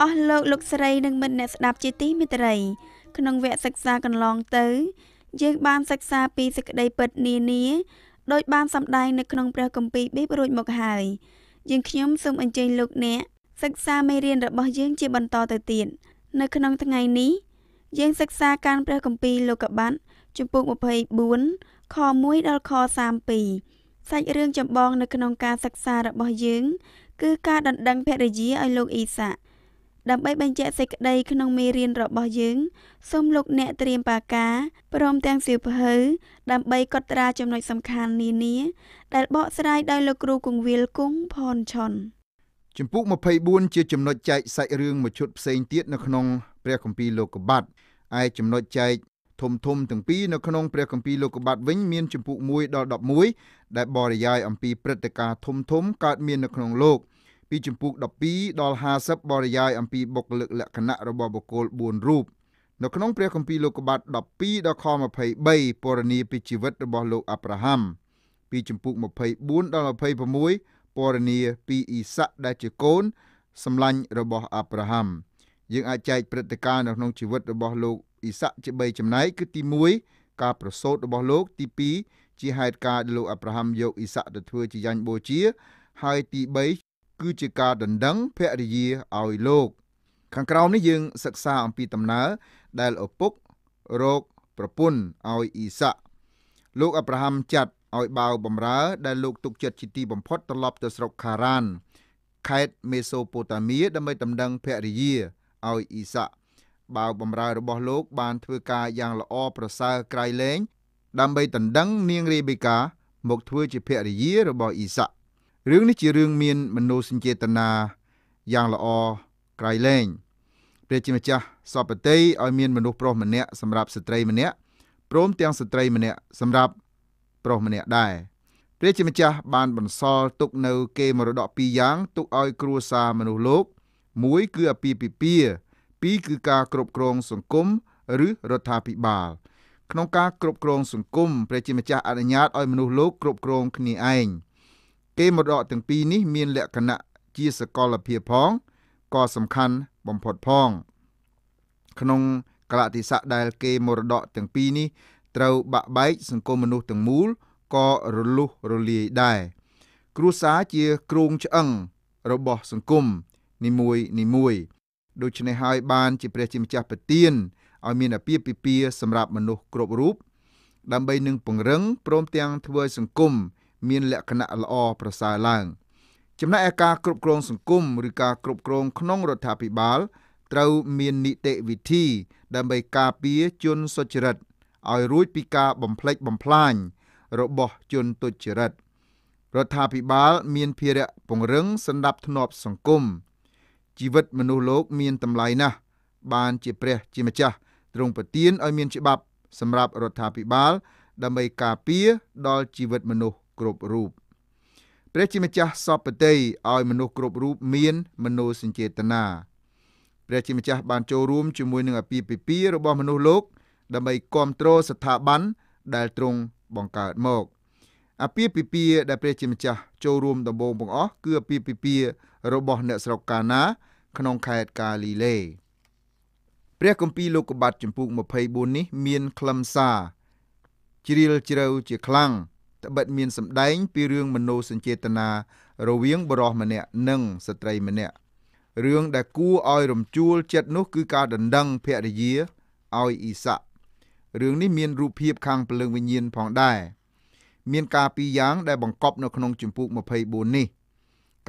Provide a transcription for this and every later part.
អស់លោកលោកស្រីនិងមិត្តអ្នកស្ដាប់ជាទីមេត្រី ក្នុងវគ្គសិក្សាកន្លងទៅ យើង បានសិក្សាពីសេចក្តីពិតនានា ដោយបានសម្ដែងនៅក្នុង ព្រះគម្ពីរបេបរួចមកហើយយើងខ្ញុំសូមអញ្ជើញលោកអ្នកសិក្សាមេរៀនរបស់យើងជាបន្តទៅទៀតនៅក្នុងថ្ងៃនេះយើងសិក្សាការព្រះគម្ពីរលោកបាត់ជំពូក24ខ1ដល់ខ32សាច់រឿងចម្បងនៅក្នុងការសិក្សារបស់យើងគឺការដណ្ដឹងភរិយាឲ្យលោកអ៊ីសាក់ដើម្បីបញ្ជាក់សេចក្តីក្នុងមេរៀនរបស់យើងសូមលោកអ្នកត្រៀមបាកាព្រមទាំងសៀវភៅដើម្បីកត់ត្រាចំណុចសំខាន់នានា ដែលបកស្រាយដោយលោកគ្រូគង្វាលគង់ផនឆុនចម្ពោះ24ជាចំណុចចែកសាច់រឿងមួយឈុតផ្សេងទៀតនៅក្នុងព្រះគម្ពីរលោកុបាតឯចំណុចចែកធំធំទាំងពីរនៅក្នុងព្រះគម្ពីរលោកុបាតវិញមានចម្ពោះ1ដល់11ដែលបរិយាយអំពីព្រឹត្តិការណ៍ធំធំកើតមាននៅក្នុងលោក។ពីជំពូក12ដល់50បរិយាយអំពីបុគ្គលិកលក្ខណៈរបស់បុគ្គល4រូបនៅក្នុងព្រះគម្ពីរលោកុបាត12ដល់ខ23ពរនីពីជីវិតរបស់លោកអាប់រ៉ាហាំពីជំពូក24ដល់26ពរនីពីអ៊ីសាក់ដែលជាកូនសម្លាញ់របស់អាប់រ៉ាហាំយើងអាចចែកព្រឹត្តិការណ៍នៅក្នុងជីវិតរបស់លោកអ៊ីសាក់ជា3ចំណែកគឺទី1ការប្រសូតរបស់លោកទី2ជាហេតុការណ៍ដែលលោកអាប់រ៉ាហាំយកអ៊ីសាក់ទៅធ្វើជាយ៉ាញ់បូជាហើយទីគឺជាការដណ្ដឹងភរិយាឲ្យលោក ខាងក្រោមនេះយើងសិក្សាអំពីដំណើរដែលឪពុករកប្រពន្ធឲ្យអ៊ីសាក់លោកអាប់រ៉ាហាំចាត់ឲ្យបាវបំរើដែលលោកទុកចិត្តជាទីបំផុតត្រឡប់ទៅស្រុកខារ៉ានខេត្តមេសូប៉ូតាមៀដើម្បីដំណឹងភរិយាឲ្យអ៊ីសាក់បាវបំរើរបស់លោក បានធ្វើការយ៉ាងល្អប្រសើរក្រៃលែងដើម្បីដណ្ដឹងនាងរេបេកាមកធ្វើជាភរិយារបស់អ៊ីសាក់រឿងនេះជារឿងមានមនោសញ្ចេតនាយ៉ាងល្អក្រៃលែងព្រះជាម្ចាស់សពតិឲ្យមានមនុស្សប្រុសម្នាក់សម្រាប់ស្ត្រីម្នាក់ព្រមទាំងស្ត្រីម្នាក់សម្រាប់ប្រុសម្នាក់ដែរព្រះជាម្ចាស់បានបន្សល់ទុកនៅ គេមរតកពីរយ៉ាងទុកឲ្យគ្រួសារមនុស្សលោក មួយគឺអាពាហ៍ពិពាហ៍ពីរគឺការគ្រប់គ្រងសង្គមឬរដ្ឋាភិបាល ក្នុងការគ្រប់គ្រងសង្គមព្រះជាម្ចាស់អនុញ្ញាតឲ្យមនុស្សលោកគ្រប់គ្រងគ្នាឯងគេមរតកទាំងពីរនេះមានលក្ខណៈជាសកលភាពផងក៏សំខាន់បំផុតផង ក្នុងកលតិស័កដែលគេមរតកទាំងពីរនេះត្រូវបាក់បែកសង្គមមនុស្សទាំងមូលក៏រលុះរលាយដែរគ្រួសារជាគ្រោងឆ្អឹងរបស់សង្គមនីមួយនីមួយ ដូច្នេះហើយបានជាព្រះជាម្ចាស់ប្រទានឲ្យមានអាពាហ៍ពិពាហ៍សម្រាប់មនុស្សគ្រប់រូបដើម្បីនឹងពង្រឹងព្រមទាំងធ្វើឲ្យសង្គមមានលក្ខណៈល្អប្រសើរឡើង ចំណែកឯការគ្រប់គ្រងសង្គមឬការគ្រប់គ្រងក្នុងរដ្ឋាភិបាលត្រូវមាននីតិវិធី ដើម្បីការពារជនសុចរិតឲ្យរួចពីការបំផ្លិចបំផ្លាញរបស់ជនទុច្ចរិតរដ្ឋាភិបាល មានភារៈពង្រឹងសន្តិភាពសង្គមជីវិតមនុស្សលោកមានតម្លៃណាស់បានជាព្រះ ជាម្ចាស់ទ្រង់ប្រទានឲ្យមានច្បាប់សម្រាប់រដ្ឋាភិបាល ដើម្បីការពារដល់ជីវិតមនុស្សគ្រប់រូបព្រះជាម្ចាស់សពតិឲ្យមនុស្សគ្រប់រូបមានមនោសញ្ចេតនាព្រះជាម្ចាស់បានចូលរួមជាមួយនឹងអពាហ៍ពិពាហ៍របស់មនុស្សលោកដើម្បីគ្រប់គ្រងស្ថាប័នដែលទ្រង់បង្កើតមកអពាហ៍ពិពាហ៍ដែលព្រះជាម្ចាស់ចូលរួមដំបូងបង្អស់គឺអពាហ៍ពិពាហ៍របស់អ្នកស្រុកកាណាក្នុងខេត្តកាលីលេ ព្រះគម្ពីរលោកុបាតចំពុក24នេះមានខ្លឹមសារជ្រាលជ្រៅជាខ្លាំងត្បិតមានសម្ដែងពីរឿងមនោសញ្ចេតនារវាងបរិសម្នាក់និងស្ត្រីម្នាក់រឿងដែលគួរឲ្យរំជួលចិត្តនោះ គឺការដណ្ដឹងភរិយាឲ្យអ៊ីសាក់រឿងនេះមាន រូបភាពខាងព្រលឹងវិញ្ញាណផងដែរមានការពីរយ៉ាង ដែលបង្កប់នៅក្នុងជំពូក24នេះ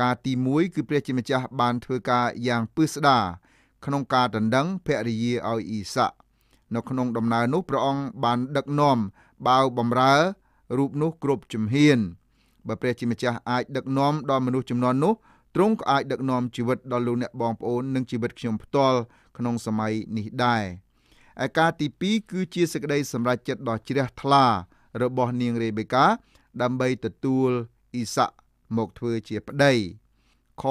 ការទី1គឺព្រះជាម្ចាស់បានធ្វើការយ៉ាងពឹស្ដារក្នុងការដណ្ដឹងភរិយាឲ្យអ៊ីសាក់នៅក្នុងដំណើរនោះព្រះអង្គបានដឹកនាំបាវបំរើរូបនោះគ្រប់ជំហានបើព្រះជាម្ចាស់អាចដឹកនាំដល់មនុស្សចំនួននោះទ្រង់ក៏អាចដឹកនាំជីវិតដល់លោកអ្នកបងប្អូននិងជីវិតខ្ញុំផ្ទាល់ក្នុងសម័យនេះដែរឯការទី2គឺជាសេចក្តីសម្រេចចិត្តដ៏ជ្រះថ្លា របស់ នាងរេបេកាដើម្បីទទួលអ៊ីសាក់មកធ្វើជាប្តីខ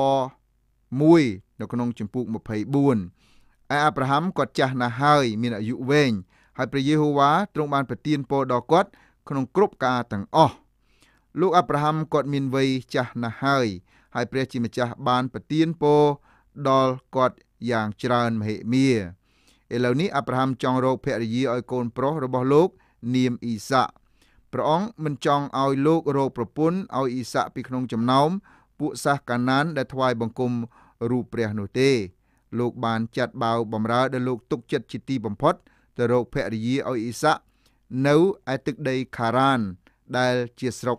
1នៅក្នុងជំពូក24ឯអាប់រ៉ាហាំគាត់ចាស់ណាស់ហើយមានអាយុវែងហើយព្រះយេហូវ៉ាទ្រង់បានប្រទានពរដល់គាត់ក្នុង គ្រប់ការទាំងអស់លោកអាប់រ៉ាហាំគាត់មានវ័យចាស់ណាស់ហើយ ហើយព្រះជាម្ចាស់បានប្រទានពរដល់គាត់យ៉ាងច្រើនមហិមាឥឡូវនេះអាប់រ៉ាហាំចង់រកភរិយាឲ្យកូនប្រុសរបស់លោក នាមអ៊ីសាក់ព្រះអង្គមិនចង់ឲ្យលោករកប្រពន្ធឲ្យអ៊ីសាក់ពីក្នុងចំណោមពួកសាសកាណាន ដែលថ្វាយបង្គំរូបព្រះនោះទេលោកបានចាត់បាវបំរើដែលលោកទុកចិត្តជាទីបំផុតទៅរកភរិយាឲ្យអ៊ីសាក់នៅឯទឹកដីការ៉ានដែលជាស្រុក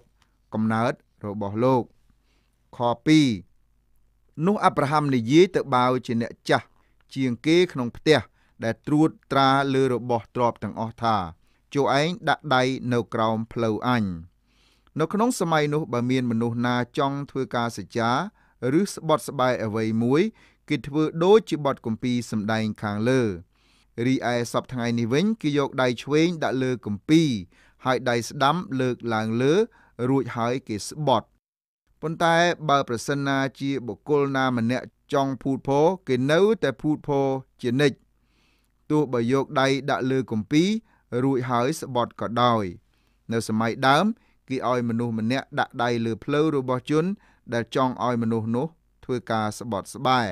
កំណើតរបស់លោកខ2នោះអាប់រ៉ាហាំនិយាយទៅបាវជាអ្នកចាស់ជាងគេក្នុងផ្ទះដែលត្រួតត្រាលើរបស់ទ្រព្យទាំងអស់ថាចូលឯងដាក់ដៃនៅក្រោមផ្លូវអញនៅក្នុងសម័យនោះបើមានមនុស្សណាចង់ធ្វើការសេចក្ដីឬស្បត់ស្បែកអ្វីមួយគេធ្វើដូចជាបទគម្ពីរសម្ដែងខាងលើរីឯសប្ថ្ងៃនេះវិញគេយកដៃឆ្វេងដាក់លើកំពី ហើយដៃស្ដាំលើកឡើងលើរួចហើយគេស្បត់ប៉ុន្តែបើប្រសិនណាជាបុគ្គលណាម្នាក់ចង់ភូតភរគេនៅតែភូតភរជានិច្ចទោះបើយកដៃដាក់លើកំពី រួចហើយស្បត់ក៏ដោយនៅសម័យដើមគេឲ្យមនុស្សម្នាក់ដាក់ដៃលើភ្លៅរបស់ជនដែលចង់ឲ្យមនុស្សនោះធ្វើការស្បត់ស្បែរ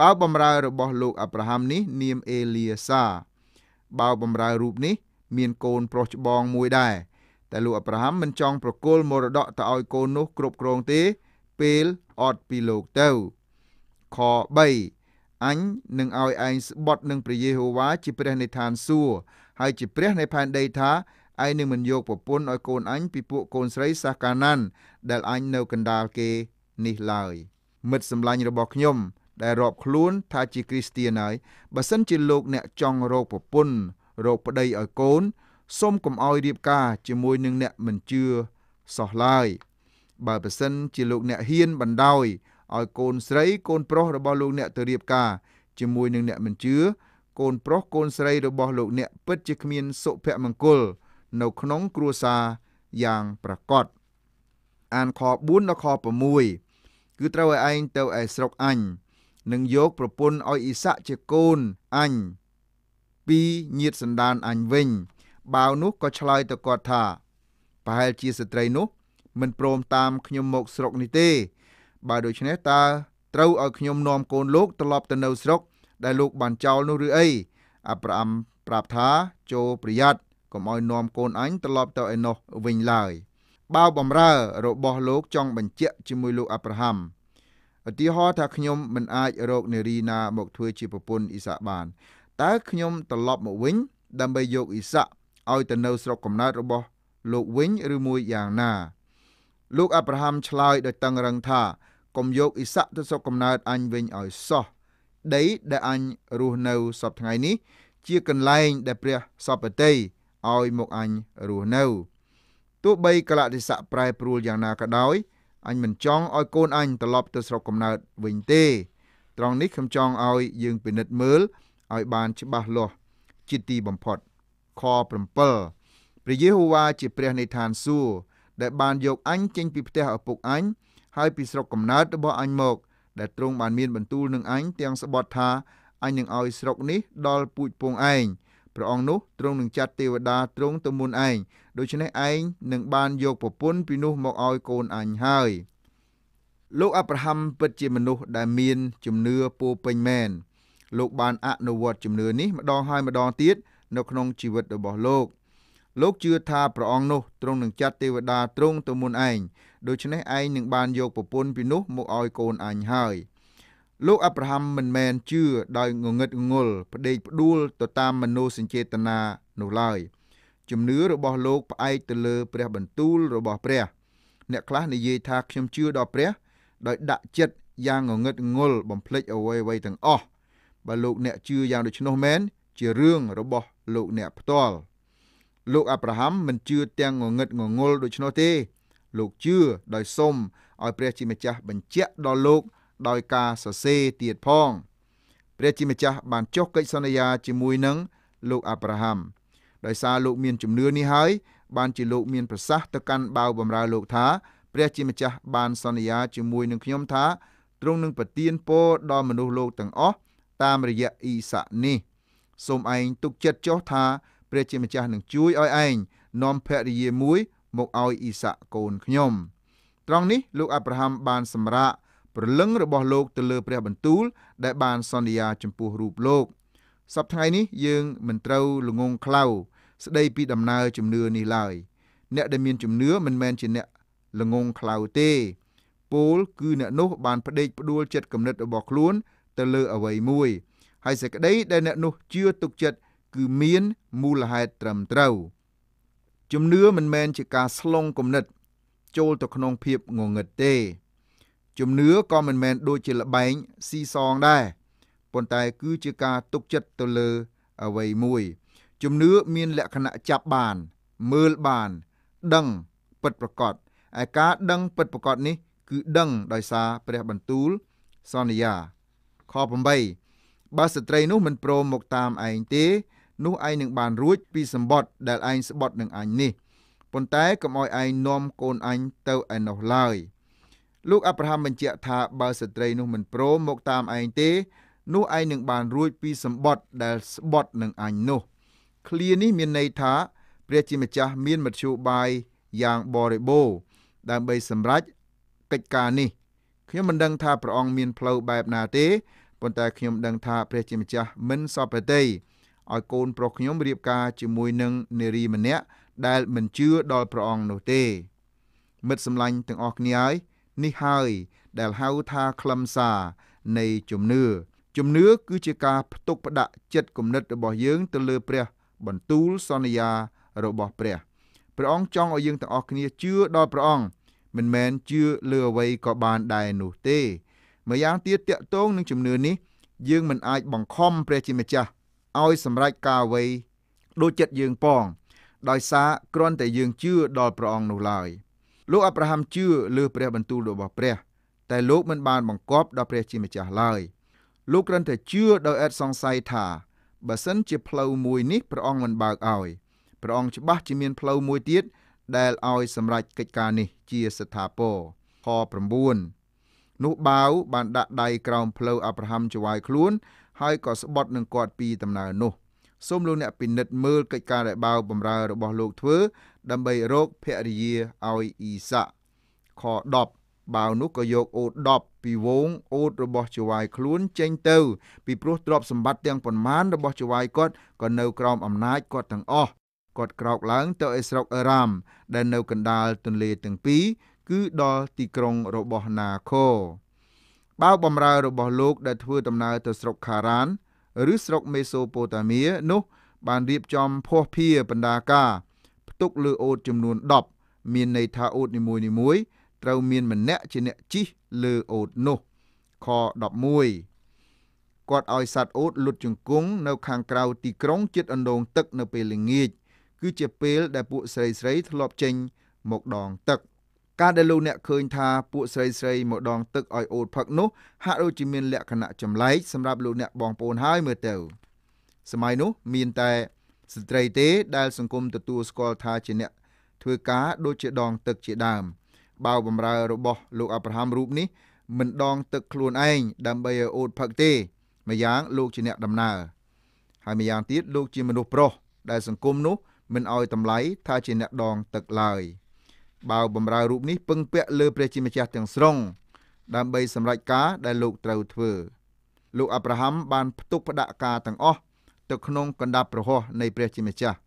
បើបំរើរបស់លោកអាប់រ៉ាហាំនេះនាមអេលីយ៉ាសាបើបំរើរូបនេះមានកូនប្រុសច្បងមួយដែរតែលោកអាប់រ៉ាហាំមិនចង់ប្រគល់មរតកទៅឲ្យកូននោះគ្រប់គ្រងទេពេលអត់ពីលោកទៅខ3អញនឹងឲ្យឯងស្បត់នឹងព្រះយេហូវ៉ាជាព្រះនៃឋានសួគ៌ហើយជាព្រះនៃផែនដីថាឯងនឹងមិនយកប្រពន្ធឲ្យកូនអញពីពួកកូនស្រីសាកាណានដែលអញនៅកណ្ដាលគេនេះឡើយ មិត្តសម្លាញ់របស់ខ្ញុំដែលរាប់ខ្លួនថាជាគ្រីស្ទានហើយបើសិនជាលោកអ្នកចង់រកប្រពន្ធរកប្តីឲ្យកូនសូមកុំឲ្យរៀបការជាមួយនឹងអ្នកមិនជឿសោះឡើយបើប្រសិន ជាលោកអ្នកហ៊ាន បណ្ដោយឲ្យកូនស្រីកូនប្រុសរបស់លោកអ្នកទៅរៀបការជាមួយនឹងអ្នកមិនជឿកូនប្រុសកូនស្រីរបស់លោកអ្នក ពិតជាគ្មាន សុភមង្គលនៅក្នុងគ្រួសារយ៉ាងប្រកបអានខ4ដល់ខ6គឺត្រូវឲ្យឯងទៅឯស្រុកអញនឹងយកប្រពន្ធឲ្យអ៊ីសាក់ជាកូនអញ ពីញាតសន្តានអញវិញបាវនោះក៏ឆ្លើយទៅគាត់ថាប្រហែលជាស្ត្រីនោះ មិនព្រមតាមខ្ញុំមកស្រុកនេះទេបើដូច្នេះតើត្រូវឲ្យខ្ញុំនាំកូនលោកត្រឡប់ទៅនៅស្រុក ដែលលោកបានចោលនោះឬអីអាប់រ៉ាំប្រាប់ថា ចូលប្រយ័ត្នកុំឲ្យនាំកូនអញត្រឡប់ទៅឯនោះវិញឡើយបាវបំរើរបស់លោកចង់បញ្ជាក់ជាមួយលោកអាប់រ៉ាហាំឧទាហរណ៍ថាខ្ញុំមិនអាចរកនារីណាមកធ្វើជាប្រពន្ធអ៊ីសាបានតើខ្ញុំត្រឡប់មកវិញដើម្បីយកអ៊ីសាឲ្យទៅនៅស្រុកកំណើតរបស់លោកវិញឬមួយយ៉ាងណាលោកអាប់រ៉ាហាំឆ្លើយដោយតឹងរឹងថាកុំយកអ៊ីសាទៅស្រុកកំណើតអញវិញឲ្យសោះដីដែលអញរស់នៅសពថ្ងៃនេះ ជាកន្លែងដែលព្រះសពតិឲ្យមកអញរស់នៅទោះបីកលតិសៈប្រែប្រួលយ៉ាងណាក៏ដោយអញមិនចង់ឲ្យកូនអញត្រឡប់ទៅស្រុកកំណើតវិញទេត្រង់នេះខ្ញុំចង់ឲ្យយើងពិនិត្យមើលឲ្យបានច្បាស់លាស់ជាទីបំផុតខ7ព្រះយេហូវ៉ាជាព្រះនៃឋានសួគ៌ដែល បានយកអញចេញ ពីផ្ទះឪពុកអញហើយពីស្រុកកំណើតរបស់អញមក ដែលទ្រង់បាន មានបន្ទូលនឹងអញទាំងស្បត់ថាអញនឹងឲ្យស្រុកនេះដល់ពូជពងឯងព្រះអង្គនោះទ្រង់នឹងចាត់ទេវតាទ្រង់ទៅមុនឯងដូច្នេះឯងនឹងបានយកប្រពន្ធពីនោះមកឲ្យកូនអញហើយលោកអាប់រ៉ាហាំពិតជាមនុស្សដែលមានជំនឿពោពេញមែនលោកបានអនុវត្តជំនឿនេះម្ដងហើយម្ដងទៀតនៅក្នុងជីវិតរបស់លោកលោកជឿថាព្រះអង្គនោះទ្រង់នឹងចាត់ទេវតាទ្រង់ទៅមុនឯងដូច្នេះឯងនឹងបានយកប្រពន្ធពីនោះមកឲ្យកូនអញហើយ។លោកអាប់រ៉ាហាំមិនមែនជឿដោយងងឹតងល់ផ្ដេកផ្ដួលទៅតាមមនោសញ្ចេតនានោះឡើយជំនឿរបស់លោកផ្អែកទៅលើ ព្រះ បន្ទូលរបស់ព្រះ អ្នកខ្លះនិយាយថាខ្ញុំជឿដល់ព្រះដោយដាក់ចិត្តយ៉ាងងងឹតងល់បំភ្លេចអ្វីអ្វីទាំងអស់បើលោកអ្នកជឿយ៉ាងដូច្នោះមែនជារឿងរបស់ លោកអ្នកផ្ទាល់លោកអាប់រ៉ាហាំមិនជឿទាំងងងឹតងងល់ដូច្នោះទេលោកជឿដោយសុំឲ្យ ព្រះជាម្ចាស់បញ្ជាក់ដល់លោកដោយការសរសេរទៀតផងព្រះជាម្ចាស់បានចុះកិច្ចសន្យាជាមួយនឹងលោកអាប់រ៉ាហាំដោយសារលោកមានជំនឿនេះហើយបានជាលោកមានប្រសាសន៍ទៅកាន់បាវបំរើលោកថាព្រះជាម្ចាស់បានសន្យាជាមួយនឹងខ្ញុំថាទ្រង់នឹងប្រទានពរដល់មនុស្សលោកទាំងអស់តាមរយៈអ៊ីសាក់នេះសូមឯងទុកចិត្តចុះថាព្រះជាម្ចាស់នឹងជួយឲ្យឯងនាំភរិយាមួយមកឲ្យអ៊ីសាក់កូនខ្ញុំត្រង់នេះលោកអាប់រ៉ាហាំបានសម្រាកព្រលឹងរបស់លោកទៅលើព្រះបន្ទូលដែលបានសន្យាចំពោះរូបលោកសប្តាហ៍នេះយើងមិនត្រូវល្ងងខ្លៅស្ដីពីដំណើរជំនឿនេះឡើយអ្នកដែលមានជំនឿមិនមែនជាអ្នកល្ងងខ្លៅទេពោលគឺអ្នកនោះបានផ្ដេកផ្ដួលចិត្តគំនិតរបស់ខ្លួនទៅលើអ្វីមួយ ហើយសេចក្តីដែលអ្នកនោះជឿទុកចិត្តគឺមានមូលហេតុត្រឹមត្រូវជំនឿមិនមែនជាការស្លង់គំនិត ចូលទៅក្នុងភាពងងឹតទេជំនឿក៏មិនមែនដូចជាល្បែងស៊ីសងដែរប៉ុន្តែគឺជាការទុកចិត្តទៅលើអ្វីមួយ ជំនឿមានលក្ខណៈចាប់បានមើលបានដឹងពិតប្រកបឯការដឹងពិតប្រកបនេះគឺដឹងដោយសារព្រះបន្ទូលសន្យាខ8បើស្ត្រីនោះមិនព្រមមកតាមឯងទេ នោះឯងនឹងបានរួចពីសម្បត្តិដែលឯងស្បត់នឹងអញនេះប៉ុន្តែកុំឲ្យឯងនាំកូនអញទៅឯនោះឡើយ។លោកអាប់រ៉ាហាំបញ្ជាក់ថាបើស្ត្រីនោះមិនព្រមមកតាមឯងទេនោះឯងនឹងបានរួចពីសម្បត្តិដែលស្បត់នឹងអញនោះឃ្លានេះមានន័យថាព្រះជាម្ចាស់មានមធ្យោបាយយ៉ាងបរិបូរណ៍ដើម្បីសម្រេចកិច្ចការនេះខ្ញុំមិនដឹងថាព្រះអង្គមានផ្លូវបែបណាទេប៉ុន្តែខ្ញុំដឹងថាព្រះជាម្ចាស់មិនសពប្រតិឲ្យកូនប្រុសខ្ញុំរៀបការ ជាមួយនឹងនារីម្នាក់ដែលមិនជឿដល់ព្រះអង្គនោះទេមិត្តសម្លាញ់ទាំងអស់គ្នាហើយនេះហើយ ដែលហៅថាខ្លឹមសារនៃជំនឿជំនឿគឺជាការផ្ទុកផ្ដាក់ចិត្តគំនិតរបស់យើងទៅលើព្រះ បន្ទូលសន្យារបស់ព្រះព្រះអង្គចង់ឲ្យយើងទាំងអស់គ្នាជឿដល់ព្រះអង្គមិនមែនជឿលើអ្វីក៏បានដែរនោះទេម្យ៉ាងទៀតតកតងនឹងជំនឿនេះយើងមិនអាចបង្ខំព្រះជាម្ចាស់ឲ្យសម្រេចការអ្វីដូចចិត្តយើងផងដោយសារគ្រាន់តែយើងជឿដល់ព្រះអង្គនោះឡើយ។លោកអាប់រ៉ាហាំជឿលើព្រះបន្ទូលរបស់ព្រះតែលោកមិនបានបង្គាប់ដល់ព្រះជាម្ចាស់ឡើយលោកគ្រាន់តែជឿដោយអត់សង្ស័យថាបើសិនជាផ្លូវមួយនេះព្រះអង្គមិនបើកឲ្យព្រះអង្គច្បាស់ជាមានផ្លូវមួយទៀត ដែលឲ្យសម្រេចកិច្ចការនេះជាស្ថាពរខ9នោះបាវបានដាក់ដៃក្រោមផ្លូវអាប់រ៉ាហាំជាវាយខ្លួន ហើយក៏ស្បត់នឹងគាត់ពីដំណើរនោះសូមលោកអ្នកពិនិត្យមើលកិច្ចការដែលបាវបំរើរបស់លោកធ្វើដើម្បីរកភរិយាឲ្យអ៊ីសាខ10បាវនោះក៏យកអូត10ពីវងអូតរបស់ជាវាយខ្លួនចេញទៅពីព្រោះទ្រព្យសម្បត្តិទាំងប៉ុន្មានរបស់ជាវាយគាត់ក៏នៅក្រោមអំណាចគាត់ទាំងអស់គាត់ក្រោកឡើងទៅឯស្រុកអេរ៉ាម ដែល នៅកណ្ដាលទន្លេទាំងពីរគឺដល់ទីក្រុងរបស់ណាខូបាវបំរើរបស់លោកដែលធ្វើដំណើរទៅស្រុកខារ៉ានឬស្រុកមេសូប៉ូតាមៀនោះ បានរៀបចំភ័ស្តុភារបណ្ដាការផ្ទុកលើអូតចំនួន10មានន័យថាអូតនីមួយៗត្រូវ មានម្នាក់ជាអ្នកជិះលើអូតនោះខ11គាត់ឲ្យសัตว์អូតលុតជង្គង់នៅ ខាងក្រៅទីក្រុងចិត្តអណ្ដូងទឹក នៅពេលល្ងាចគឺជាពេលដែលពួកស្រីស្រីធ្លាប់ចេញ មកដងទឹកការដែលលោកអ្នកឃើញថាពួកស្រីស្រីមកដងទឹកឲ្យអូតផឹកនោះហាក់ដូចជាមានលក្ខណៈចម្លែកសម្រាប់លោកអ្នកបងប្អូនហើយមើលទៅសម័យនោះ មានតែស្ត្រីទេ ដែល សង្គមទទួលស្គាល់ថាជាអ្នក ធ្វើការដូចជាដងទឹកជាដើមបាវបំរើរបស់លោកអាប់រ៉ាហាំរូបនេះមិនដងទឹកខ្លួនឯងដើម្បីឲ្យអូតផឹកទេម្យ៉ាងលោកជាអ្នកដំណើរហើយម្យ៉ាងទៀតលោកជាមនុស្សប្រុសដែលសង្គមនោះ មិនឲ្យតម្លៃថាជាអ្នកដងទឹកឡើយ។បាវបំរើរូបនេះពឹងពាក់លើព្រះជាម្ចាស់ទាំងស្រុងដើម្បីសម្រេចការដែលលោកត្រូវធ្វើលោកអាប់រ៉ាហាំបានផ្ទុកផ្ដាក់ការទាំងអស់ទៅក្នុងកណ្ដាប់ប្រហោះនៃព្រះជាម្ចាស់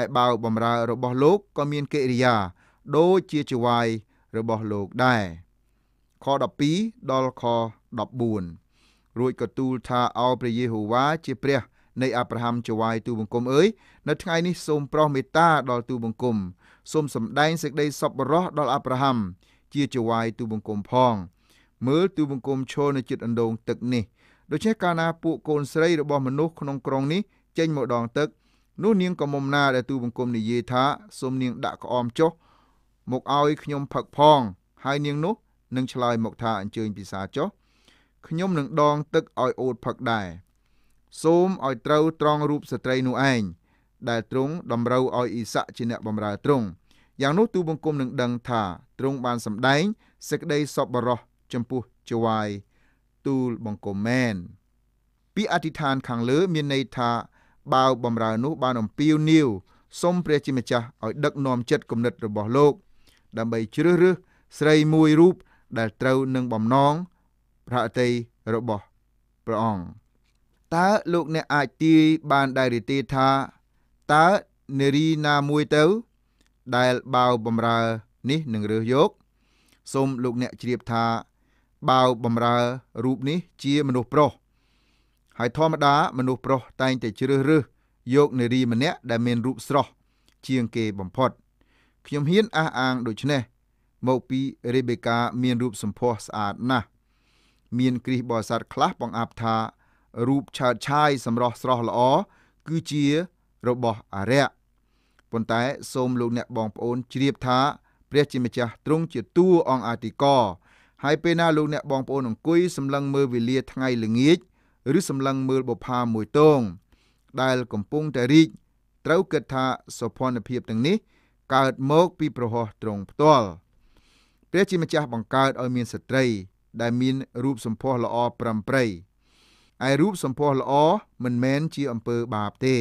ឯបាវបំរើរបស់លោកក៏មានកិរិយាដូចជាចវាយរបស់លោកដែរខ12ដល់ខ14រួចក៏ទូលថាអោព្រះយេហូវ៉ាជាព្រះនៃអាប់រ៉ាហាំចវាយទូបង្គំអើយនៅថ្ងៃនេះសូមប្រោះមេត្តា ដល់ទូបង្គំសូមសម្ដែងសេចក្តីសប្បុរសដល់អាប់រ៉ាហាំជាជាវាយទូបង្គំផង មើលទូបង្គំឈរនៅជិតអណ្ដូងទឹកនេះដូច្នេះកាលណាពួកកូនស្រីរបស់មនុស្សក្នុងក្រុងនេះចេញមកដងទឹក នោះនាងក៏មុំណាដែលទូបង្គំនិយាយថាសូមនាងដាក់ក្អមចុះមកឲ្យខ្ញុំផឹកផង ហើយនាងនោះនឹងឆ្លើយមកថាអញ្ជើញពិសាចុះខ្ញុំនឹងដងទឹកឲ្យអូតផឹកដែរសូមឲ្យត្រូវត្រង់រូបស្ត្រីនោះឯងដែលទ្រង់តម្រូវឲ្យអ៊ីសាក់ជាអ្នកបម្រើទ្រង់យ៉ាងនោះទូបង្គំនឹងដឹងថាទ្រង់បានសម្ដែងសេចក្តីសប្បុរសចំពោះជវាយទូលបង្គំមែនពាក្យអធិដ្ឋានខាងលើមានន័យថាបាវបំរើនោះបានអំពាវនាវសូមព្រះជាម្ចាស់ឲ្យដឹកនាំចិត្តគំនិតរបស់លោក ដើម្បីជ្រើសរើសស្រីមួយរូបដែលត្រូវនឹងបំណងប្រអតីរបស់ព្រះអង្គតើលោកអ្នកអាចទាយបានដែរឬទេថាតើនារីណាមួយទៅ ដែលបាវបំរើនេះនឹងរើសយកសូមលោកអ្នកជ្រាបថាបាវបំរើរូបនេះជាមនុស្សប្រុសហើយធម្មតាមនុស្សប្រុសតែងតែជ្រើសរើសយកនារីម្នាក់ដែលមានរូបស្រស់ជាងគេបំផុតខ្ញុំហ៊ានអះអាងដូចនេះមកពីរេបេកាមានរូបសម្ផស្សស្អាតណាស់មានគ្រីសបរិស័ទខ្លះបង្អាប់ថារូបឆើតឆាយសម្រស់ស្រស់ល្អគឺជារបស់អារក្សប៉ុន្តែ សូមលោកអ្នកបងប្អូនជ្រាបថាព្រះជាម្ចាស់ទ្រង់ជាតួអង្គអធិការហើយពេលណាលោកអ្នកបងប្អូនអង្គុយសម្លឹងមើលវេលាថ្ងៃល្ងាចឬសម្លឹងមើលបុផាមួយតងដែលកំពុងតែរីកត្រូវគិតថាសុភ័ណភាពទាំងនេះកើតមកពីប្រហោះត្រង់ផ្ទាល់ព្រះជាម្ចាស់បង្កើតឲ្យមានស្ត្រី ដែលមាន រូបសម្ផស្សល្អប្រំប្រៃឯរូបសម្ផស្សល្អមិនមែនជាអំពើបាបទេ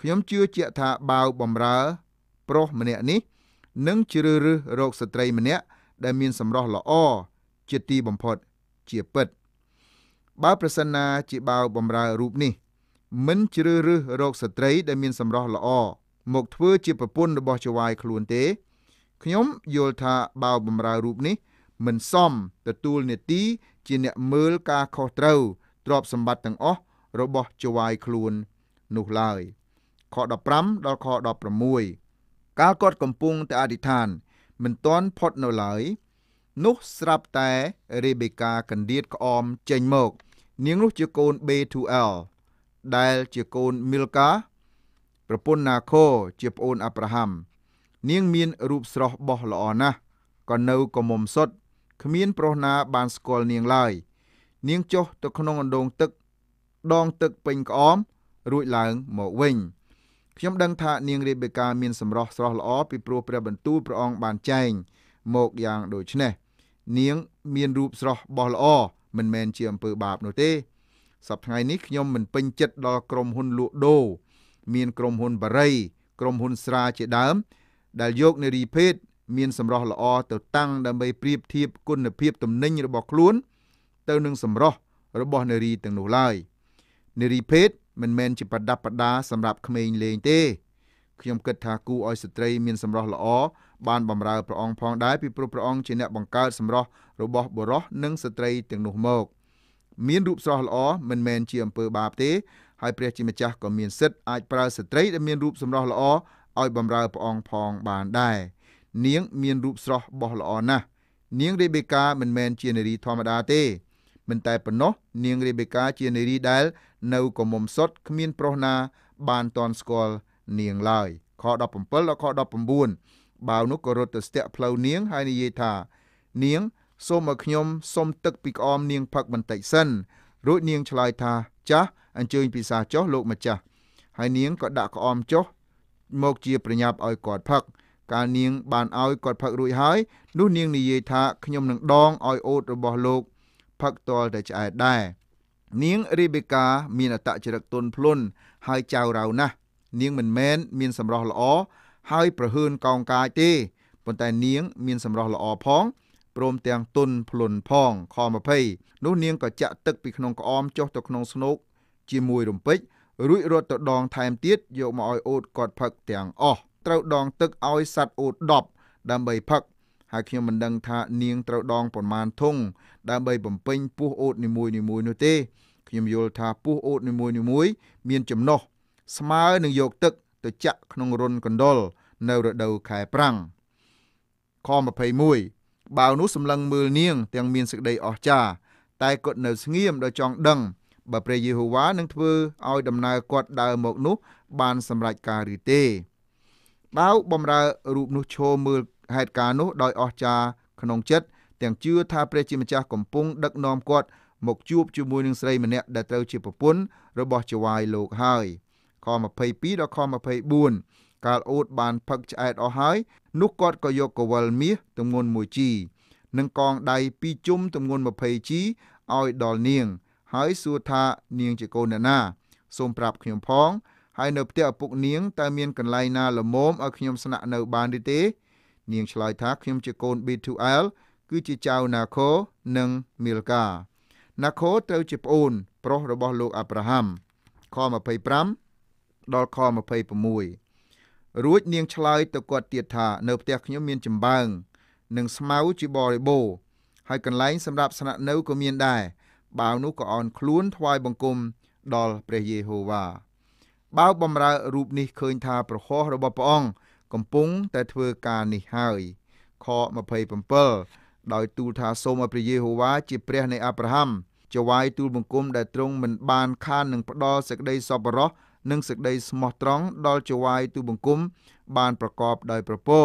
ខ្ញុំជឿជាក់ថាបាវបំរើប្រុសម្នាក់នេះនឹងជ្រើសរើសរកស្ត្រីម្នាក់ដែលមានសម្រស់ល្អជាទីបំផុតជាពិត បើប្រសិនណាជាបាវបំរើរូបនេះ មិនជ្រើសរើសរកស្ត្រីដែលមានសម្រស់ល្អមកធ្វើជាប្រពន្ធរបស់ចៅហ្វាយខ្លួនទេខ្ញុំយល់ថាបាវបំរើរូបនេះ មិនសមទទួលនេតិជាអ្នកមើលការខុសត្រូវទ្រព្យសម្បត្តិទាំងអស់របស់ចៅហ្វាយខ្លួននោះឡើយ។ខ15ដល់ខ16កាលគាត់កំពុងតែអធិដ្ឋាន មិនទាន់ផុតនៅឡើយនោះស្រាប់តែរេបេកាកណ្ដៀតក្អមចេញមកនាងនោះជាកូន B2L ដែលជាកូនមីលកា ប្រពន្ធណាខូជាប្អូនអាប់រ៉ាហាំនាងមានរូបស្រស់បោះល្អណាស់ក៏នៅកមុំសុត គ្មានប្រុសណា បានស្គាល់នាងឡើយនាងចុះទៅក្នុងអណ្ដូងទឹកដងទឹកពេញក្អម រួចឡើងមកវិញខ្ញុំដឹងថានាងរាបេកាមានសម្រស់ស្រស់ល្អពីព្រោះព្រះបន្ទូលព្រះអង្គបានចែងមកយ៉ាងដូចនេះនាងមានរូបស្រស់បស់ល្អមិនមែនជាអំពើបាបនោះទេសប្តាហ៍នេះខ្ញុំមិនពេញចិត្តដល់ក្រុមហ៊ុនលក់ដូរមានក្រុមហ៊ុនបារីក្រុមហ៊ុនស្រាជាដើម ដែលយកនារីភេទមានសម្រស់ល្អទៅតាំងដើម្បីប្រៀបធៀបគុណភាពទំនិញរបស់ខ្លួនទៅនឹងសម្រស់របស់នារីទាំងនោះឡើយនារីភេទមិនមែនជាប្រដាប់ប្រដាសម្រាប់ក្មេងលេងទេខ្ញុំគិតថាគូឲ្យស្ត្រី មានសម្រស់ល្អបានបំរើព្រះអង្គផងដែរពីព្រោះព្រះអង្គជាអ្នកបង្កើតសម្រស់របស់បុរសនិងស្ត្រីទាំងនោះមក មានរូបស្រស់ល្អមិនមែនជាអំពើបាបទេហើយព្រះជាម្ចាស់ក៏មានសិទ្ធអាចប្រើស្ត្រីដែលមានរូបសម្រស់ល្អឲ្យបំរើព្រះអង្គផងបានដែរនាងមាន រូបស្រស់បោះល្អណាស់នាង រេបេកាមិនមែនជានារីធម្មតាទេមិនតែប៉ុណ្ណោះនាងរេបេកាជានារីដែលនៅកមុំសុតគ្មានប្រុសណា បានតន់ស្គាល់នាងឡើយខ17ដល់ខ19បាវនោះក៏រត់ទៅស្ទាក់ផ្លូវនាងហើយនិយាយថា នាង សូមឲ្យខ្ញុំសុំទឹកពីក្អមនាងផឹកបន្តិចសិនរួចនាង ឆ្លើយថាចាស់អញ្ជើញ ពិសាចុះលោកម្ចាស់ហើយនាងក៏ដាក់ក្អមចុះមកជាប្រញាប់ឲ្យគាត់ផឹកកាលនាងបានឲ្យគាត់ផឹករួចហើយនោះនាងនិយាយថាខ្ញុំនឹងដងឲ្យអូតរបស់លោកផឹកទាល់តែឆ្អែតដែរនាងរីបេកា មានអត្តចរិតទន់ភ្លន់ហើយចៅរៅណាស់នាងមិនមែនមានសម្រស់ល្អហើយប្រហើនកោងកាចទេប៉ុន្តែនាងមានសម្រស់ល្អផងព្រមទាំងទុនភ្លុនផងខ20នោះនាងក៏ចាក់ទឹកពីក្នុងក្អមចុះទៅក្នុងស្នូកជាមួយរំពេចរួចរត់ទៅដងថែមទៀតយកមកឲ្យអូតគាត់ផឹកទាំងអស់ត្រូវដងទឹកឲ្យសัตว์អូត10ដើម្បីផឹកហើយខ្ញុំមិនដឹងថានាងត្រូវដងប្រមាណធុងដើម្បីបំពេញពោះអូតនីមួយៗនោះទេខ្ញុំយល់ថាពោះអូតនីមួយៗមានចំណុះស្មើនឹងយកទឹក ទៅចាក់ក្នុងរុនកណ្ដុលនៅរដូវខែប្រាំងខ21បាវនោះសម្លឹងមើលនាង ទាំងមានសេចក្តីអស្ចារ្យតែគាត់នៅស្ងៀមដោយចង់ដឹងបើព្រះយេហូវ៉ានឹងធ្វើឲ្យដំណើរគាត់ដើរមកនោះ បានសម្រេចការឬទេបាវបំរើរូបនោះឈោមើលហេតុការណ៍នោះដោយអស្ចារ្យក្នុងចិត្តទាំងជឿថាព្រះជាម្ចាស់កំពុងដឹកនាំគាត់មកជួបជាមួយនឹងស្រីម្នាក់ដែលត្រូវជាប្រពន្ធរបស់ចវាយលោកហើយខ22ដល់ខ24កាលអូតបានផឹកឆ្អែតអស់ហើយ នោះគាត់ក៏យកកវលមាសទម្ងន់ 1G និងកងដៃ2ជុំទម្ងន់ 20G ឲ្យដល់នាង ហើយសួរថានាងជាកូនអ្នកណា សូមប្រាប់ខ្ញុំផងហើយនៅផ្ទះឪពុកនាងតើមានកន្លែងណាល្មមឲ្យខ្ញុំស្នាក់នៅបានឬទេនាងឆ្លើយថាខ្ញុំជាកូន B2L គឺជាចៅណាខូនិងមីលកាណាខូត្រូវជាប្អូន ប្រុសរបស់លោកអាប់រ៉ាហាំខ25ដល់ខ26រួចនាងឆ្លើយទៅគាត់ទៀតថានៅផ្ទះខ្ញុំមានចម្បាំងនិងស្មៅជាបរិបូរហើយកន្លែងសម្រាប់ស្នាក់នៅក៏មានដែរបាវនោះក៏អន់ខ្លួនថ្វាយបង្គំដល់ព្រះយេហូវ៉ាបាវបំរើរូបនេះឃើញថាប្រហោះរបស់ព្រះអង្គកំពុងតែធ្វើការនេះហើយខ27ដោយទូលថាសូមឲ្យព្រះយេហូវ៉ាជាព្រះនៃអាប់រ៉ាហាំចវាយទូលបង្គំដែលទ្រង់មិនបានខាននឹងផ្ដល់សេចក្តីសប្បុរសនិងសេចក្តីស្មោះត្រង់ដល់ចវាយទូលបង្គំបានប្រកបដោយប្រពោឯ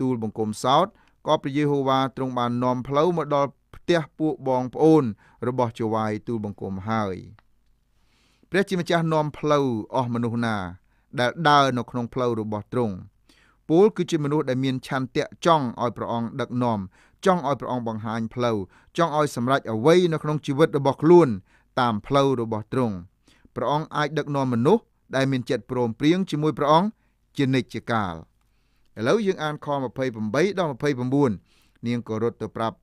ទូលបង្គំសោតក៏ព្រះយេហូវ៉ាទ្រង់បាននាំផ្លូវមកដល់ផ្ទះពួកបងប្អូនរបស់ចវាយទូលបង្គំហើយព្រះជាម្ចាស់នាំផ្លូវអស់មនុស្សណាដែលដើរនៅក្នុងផ្លូវរបស់ទ្រង់ពលគឺជាមនុស្សដែលមានឆន្ទៈចង់ឲ្យព្រះអង្គដឹកនាំចង់ឲ្យព្រះអង្គបង្ហាញផ្លូវចង់ឲ្យសម្រេចអ្វីនៅក្នុងជីវិតរបស់ខ្លួន តាមផ្លូវរបស់ទ្រង់ព្រះអង្គអាចដឹកនាំមនុស្សដែលមានចិត្តព្រមព្រៀងជាមួយព្រះអង្គជានិច្ចកាលឥឡូវយើងអានខ28ដល់29នាងក៏រត់ទៅប្រាប់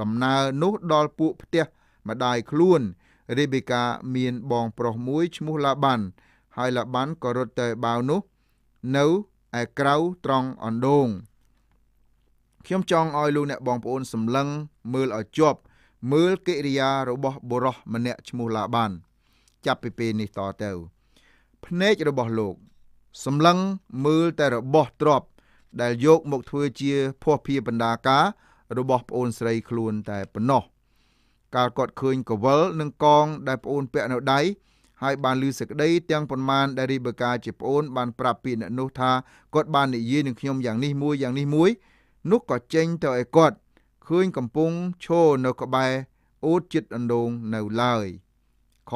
ដំណើរនោះដល់ពួកផ្ទះម្ដាយខ្លួនរេបេកាមានបងប្រុសមួយឈ្មោះឡាបានហើយឡាបានក៏រត់ទៅបាវនោះនៅឯក្រៅត្រង់អណ្ដូងខ្ញុំចង់ឲ្យលោកអ្នកបងប្អូន សម្លឹង មើលឲ្យជាប់មើលកិរិយារបស់បុរសម្នាក់ឈ្មោះឡាបាន ចាប់ពីពេលនេះតទៅភ្នែករបស់លោកសម្លឹងមើលតែរបស់ទ្រពដែលយកមកធ្វើជាភ័ស្តុភារបណ្ដាការរបស់ប្អូនស្រីខ្លួនតែប៉ុណ្ណោះកាលគាត់ឃើញកវលនិងកង ដែលប្អូនពាក់នៅដៃហើយបានលឺសេចក្តីទាំងប៉ុន្មានដែលរីបេកាជាប្អូន បានប្រាប់ពីអ្នកនោះថាគាត់បាននិយាយនឹងខ្ញុំយ៉ាងនេះមួយយ៉ាងនេះមួយនោះក៏ចេញទៅឲ្យគាត់ឃើញកំពុងឈរនៅក្បែរអូតចិត្តអណ្ដូងនៅឡើយខ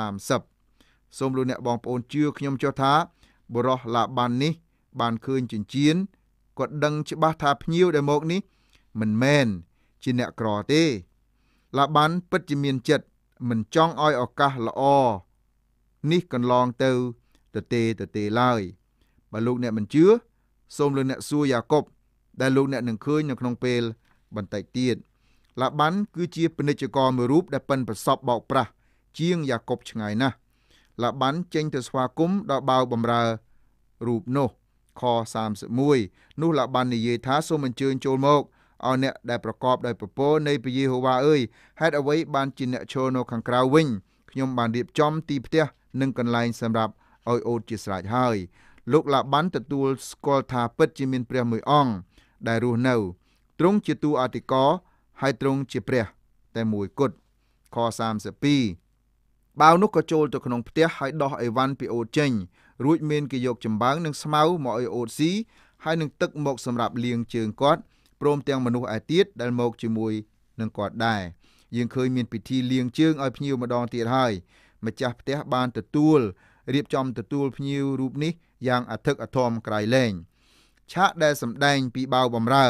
30សូមលោកអ្នកបងប្អូនជឿខ្ញុំចុះថា បរោះឡាបាននេះ បានឃើញចិញ្ចៀនគាត់ដឹងច្បាស់ថាភ្ញៀវដែលមកនេះមិនមែនជាអ្នកក្រទេ ឡាបានពិតជាមានចិត្តមិនចង់ឲ្យឱកាសល្អនេះកន្លងទៅទទេទទេឡើយបើលោកអ្នកមិនជឿសូមលោកអ្នកសួរយ៉ាកុបដែលលោកអ្នកនឹងឃើញនៅក្នុងពេលបន្តិចទៀតឡាបាន់គឺជាពាណិជ្ជករមួយរូបដែលប៉ិនប្រសពបោកប្រាស់ជាងយ៉ាកុបឆ្ងាយណាស់ឡាបាន់ចេញទៅស្វាគមន៍ដល់បាវបំរើរូបនោះខ31នោះឡាបាន់និយាយថាសូមអញ្ជើញចូលមកឲ្យអ្នកដែលប្រកបដោយពពរនៃព្រះយេហូវ៉ាអើយហេតុអ្វីបានជាអ្នកឈរនៅខាងក្រៅវិញខ្ញុំបានរៀបចំទីផ្ទះនិងកន្លែងសម្រាប់ឲ្យអូតជាស្រេចហើយលោកឡាបាន់ទទួលស្គាល់ថាពិត ជាមានព្រះមួយអង្គដែលរស់នៅទ្រង់ជាទូអធិការហើយទ្រង់ជាព្រះ តែមួយគត់ខ32បាវនោះក៏ចូលទៅក្នុងផ្ទះ ហើយដោះអីវ៉ាន់ពីអូតចេញ រួចមានគេយកចំបើងនិងស្មៅមកឲ្យអូតស៊ីហើយនឹងទឹកមកសម្រាប់លាងជើងគាត់ព្រមទាំងមនុស្សឯទៀតដែលមកជាមួយនឹងគាត់ដែរយើងឃើញមានពិធីលាងជើងឲ្យភ្ញៀវម្ដងទៀតហើយម្ចាស់ផ្ទះបានទទួលរៀបចំទទួលភ្ញៀវរូបនេះយ៉ាងអធិកអធមក្រៃលែងឆាកដែលសម្ដែងពីបាវបំរើ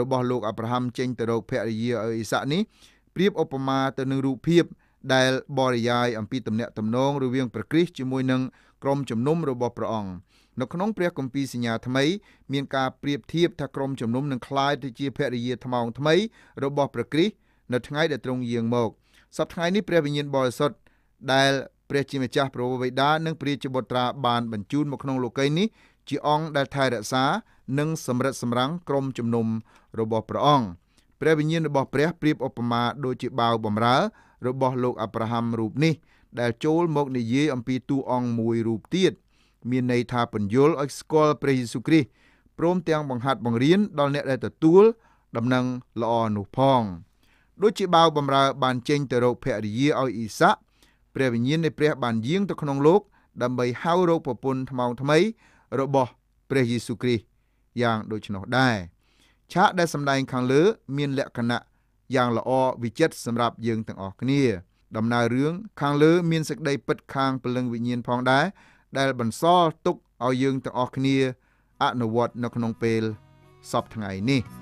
របស់លោកអាប់រ៉ាហាំចេញទៅរកភរិយាអ៊ីសាក់នេះប្រៀបឧបមាទៅនឹងរូបភាពដែលបរិយាយអំពីទំនាក់ទំនងរវាងព្រះគ្រីស្ទជាមួយនឹងក្រុមជំនុំរបស់ព្រះអង្គនៅក្នុងព្រះគម្ពីរសញ្ញាថ្មី មានការប្រៀបធៀបថាក្រុមជំនុំនឹងคล้ายទៅជាភរិយាថ្មោងថ្មីរបស់ព្រះគ្រីស្ទនៅថ្ងៃដែលទ្រង់យាងមកសប្តាហ៍នេះព្រះវិញ្ញាណបរិសុទ្ធដែលព្រះជាម្ចាស់ព្រះវរបិតានិងព្រះជាបុត្រាបានបញ្ជូនមកក្នុងលោកីយ៍នេះជាអង្គដែលថែរក្សា និងសម្រិតសម្រាំងក្រុមជំនុំរបស់ព្រះអង្គព្រះវិញ្ញាណរបស់ព្រះប្រៀបឧបមាដូចជាបាវបំរើរបស់លោកអាប់រ៉ាហាំរូបនេះ ដែលចូលមកនិយាយអំពីទូអង្គមួយរូបទៀតមានន័យថាពន្យល់ឲ្យស្គាល់ព្រះយេស៊ូវគ្រីស្ទព្រមទាំងបង្ហាត់បង្រៀនដល់អ្នកដែលទទួលដំណឹងល្អនោះផងដូចជាបាវបំរើបានចេញទៅរកភរិយាឲ្យអ៊ីសាក់ព្រះវិញ្ញាណនៃព្រះបានយាងទៅក្នុងលោក ដើម្បីហៅរោគប្រពន្ធថ្មងថ្មី របស់ព្រះយេស៊ូវគ្រីស្ទយ៉ាងដូច្នោះដែរឆាកដែលសម្ដែងខាងលើ មានលក្ខណៈយ៉ាងល្អវិចិត្រសម្រាប់យើងទាំងអស់គ្នា ដំណើររឿងខាងលើមានសេចក្តីពិតខាងព្រលឹងវិញ្ញាណផងដែរដែលបន្សល់ទុកឲ្យយើងទាំងអស់គ្នា អនុវត្តនៅក្នុងពេលសពថ្ងៃនេះ។